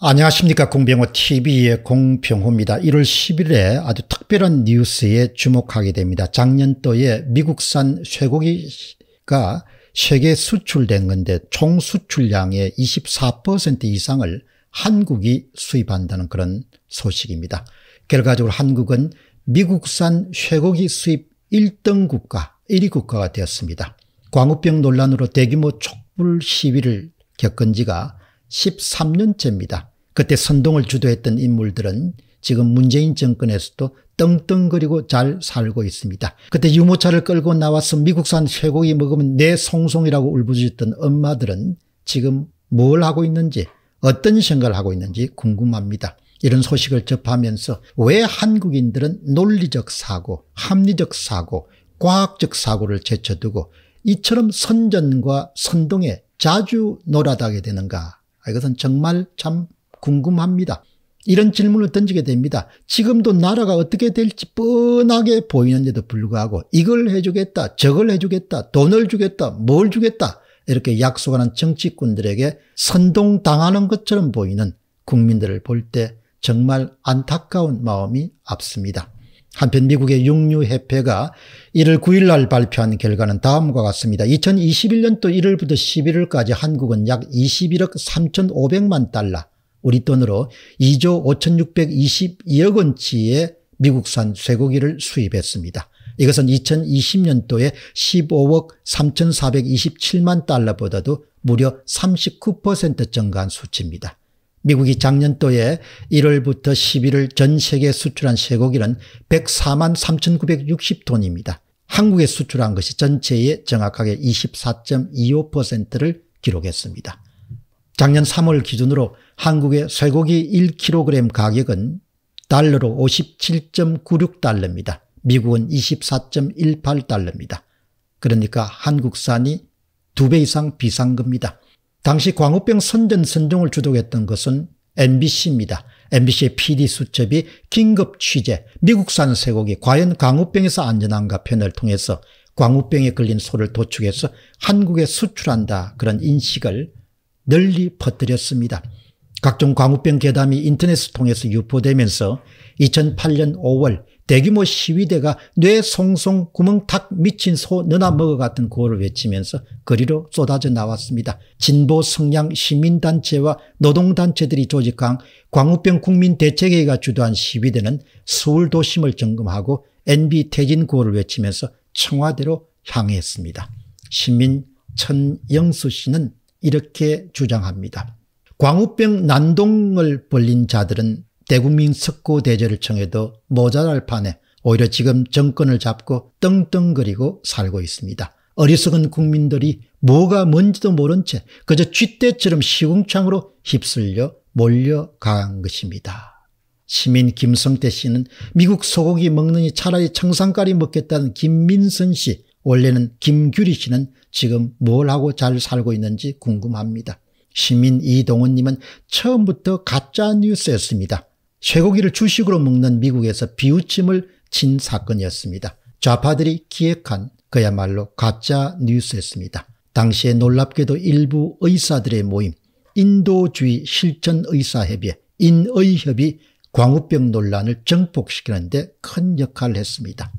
안녕하십니까 공병호 tv의 공병호입니다. 1월 10일에 아주 특별한 뉴스에 주목하게 됩니다. 작년도에 미국산 쇠고기가 세계 수출된 건데 총 수출량의 24% 이상을 한국이 수입한다는 그런 소식입니다. 결과적으로 한국은 미국산 쇠고기 수입 1등 국가 1위 국가가 되었습니다. 광우병 논란으로 대규모 촉불 시위를 겪은 지가 13년째입니다. 그때 선동을 주도했던 인물들은 지금 문재인 정권에서도 떵떵거리고 잘 살고 있습니다. 그때 유모차를 끌고 나와서 미국산 쇠고기 먹으면 내 송송이라고 울부짖던 엄마들은 지금 뭘 하고 있는지 어떤 생각을 하고 있는지 궁금합니다. 이런 소식을 접하면서 왜 한국인들은 논리적 사고, 합리적 사고, 과학적 사고를 제쳐두고 이처럼 선전과 선동에 자주 놀아다게 되는가 아, 이것은 정말 참 궁금합니다. 이런 질문을 던지게 됩니다. 지금도 나라가 어떻게 될지 뻔하게 보이는데도 불구하고 이걸 해주겠다, 저걸 해주겠다, 돈을 주겠다, 뭘 주겠다 이렇게 약속하는 정치꾼들에게 선동당하는 것처럼 보이는 국민들을 볼 때 정말 안타까운 마음이 앞습니다. 한편 미국의 육류협회가 1월 9일 날 발표한 결과는 다음과 같습니다. 2021년도 1월부터 11월까지 한국은 약 21억 3,500만 달러 우리 돈으로 2조 5,622억 원치의 미국산 쇠고기를 수입했습니다. 이것은 2020년도에 15억 3,427만 달러보다도 무려 39% 증가한 수치입니다. 미국이 작년도에 1월부터 11월 전 세계에 수출한 쇠고기는 104만 3,960톤입니다. 한국에 수출한 것이 전체의 정확하게 24.25%를 기록했습니다. 작년 3월 기준으로 한국의 쇠고기 1kg 가격은 달러로 57.96달러입니다. 미국은 24.18달러입니다. 그러니까 한국산이 두 배 이상 비싼 겁니다. 당시 광우병 선전 선동을 주도했던 것은 MBC입니다. MBC의 PD 수첩이 긴급 취재 미국산 쇠고기 과연 광우병에서 안전한가 편을 통해서 광우병에 걸린 소를 도축해서 한국에 수출한다 그런 인식을 널리 퍼뜨렸습니다. 각종 광우병 괴담이 인터넷을 통해서 유포되면서 2008년 5월 대규모 시위대가 뇌송송 구멍 탁 미친 소 너나 먹어 같은 구호를 외치면서 거리로 쏟아져 나왔습니다. 진보 성향 시민단체와 노동단체들이 조직한 광우병 국민대책회의가 주도한 시위대는 서울 도심을 점검하고 NB 퇴진 구호를 외치면서 청와대로 향했습니다. 시민 천영수 씨는 이렇게 주장합니다. 광우병 난동을 벌린 자들은 대국민 석고 대제를 청해도 모자랄 판에 오히려 지금 정권을 잡고 떵떵거리고 살고 있습니다. 어리석은 국민들이 뭐가 뭔지도 모른 채 그저 쥐떼처럼 시궁창으로 휩쓸려 몰려간 것입니다. 시민 김성태 씨는 미국 소고기 먹느니 차라리 청산가리 먹겠다는 김민선 씨, 원래는 김규리 씨는 지금 뭘 하고 잘 살고 있는지 궁금합니다. 시민 이동훈님은 처음부터 가짜 뉴스였습니다. 쇠고기를 주식으로 먹는 미국에서 비우침을 친 사건이었습니다. 좌파들이 기획한 그야말로 가짜 뉴스였습니다. 당시에 놀랍게도 일부 의사들의 모임, 인도주의 실천의사협의, 인의협이 광우병 논란을 정복시키는 데 큰 역할을 했습니다.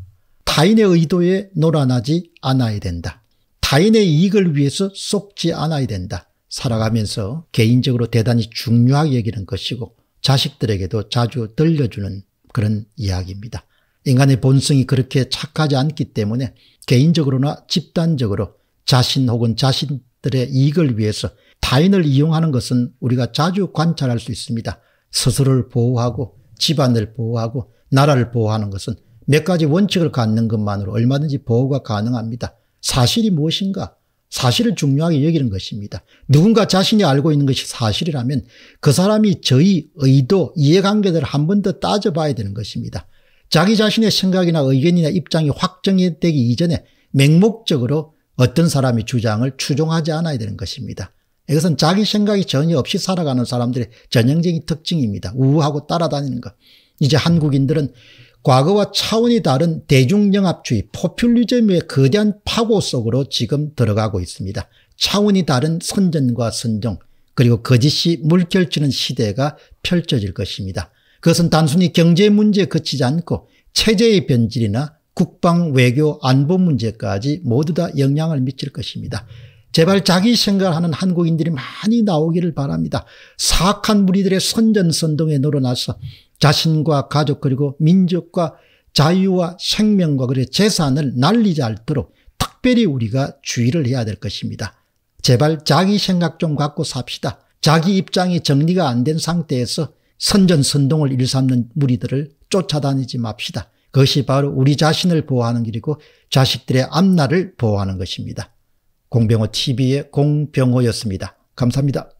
타인의 의도에 놀아나지 않아야 된다. 타인의 이익을 위해서 속지 않아야 된다. 살아가면서 개인적으로 대단히 중요하게 여기는 것이고 자식들에게도 자주 들려주는 그런 이야기입니다. 인간의 본성이 그렇게 착하지 않기 때문에 개인적으로나 집단적으로 자신 혹은 자신들의 이익을 위해서 타인을 이용하는 것은 우리가 자주 관찰할 수 있습니다. 스스로를 보호하고 집안을 보호하고 나라를 보호하는 것은 몇 가지 원칙을 갖는 것만으로 얼마든지 보호가 가능합니다. 사실이 무엇인가? 사실을 중요하게 여기는 것입니다. 누군가 자신이 알고 있는 것이 사실이라면 그 사람이 저의 의도, 이해관계들을 한 번 더 따져봐야 되는 것입니다. 자기 자신의 생각이나 의견이나 입장이 확정되기 이전에 맹목적으로 어떤 사람의 주장을 추종하지 않아야 되는 것입니다. 이것은 자기 생각이 전혀 없이 살아가는 사람들의 전형적인 특징입니다. 우우하고 따라다니는 것. 이제 한국인들은 과거와 차원이 다른 대중영합주의 포퓰리즘의 거대한 파고 속으로 지금 들어가고 있습니다. 차원이 다른 선전과 선정 그리고 거짓이 물결치는 시대가 펼쳐질 것입니다. 그것은 단순히 경제 문제에 그치지 않고 체제의 변질이나 국방, 외교, 안보 문제까지 모두 다 영향을 미칠 것입니다. 제발 자기 생각을 하는 한국인들이 많이 나오기를 바랍니다. 사악한 무리들의 선전선동에 늘어나서 자신과 가족 그리고 민족과 자유와 생명과 그래 재산을 날리지 않도록 특별히 우리가 주의를 해야 될 것입니다. 제발 자기 생각 좀 갖고 삽시다. 자기 입장이 정리가 안 된 상태에서 선전선동을 일삼는 무리들을 쫓아다니지 맙시다. 그것이 바로 우리 자신을 보호하는 길이고 자식들의 앞날을 보호하는 것입니다. 공병호TV의 공병호였습니다. 감사합니다.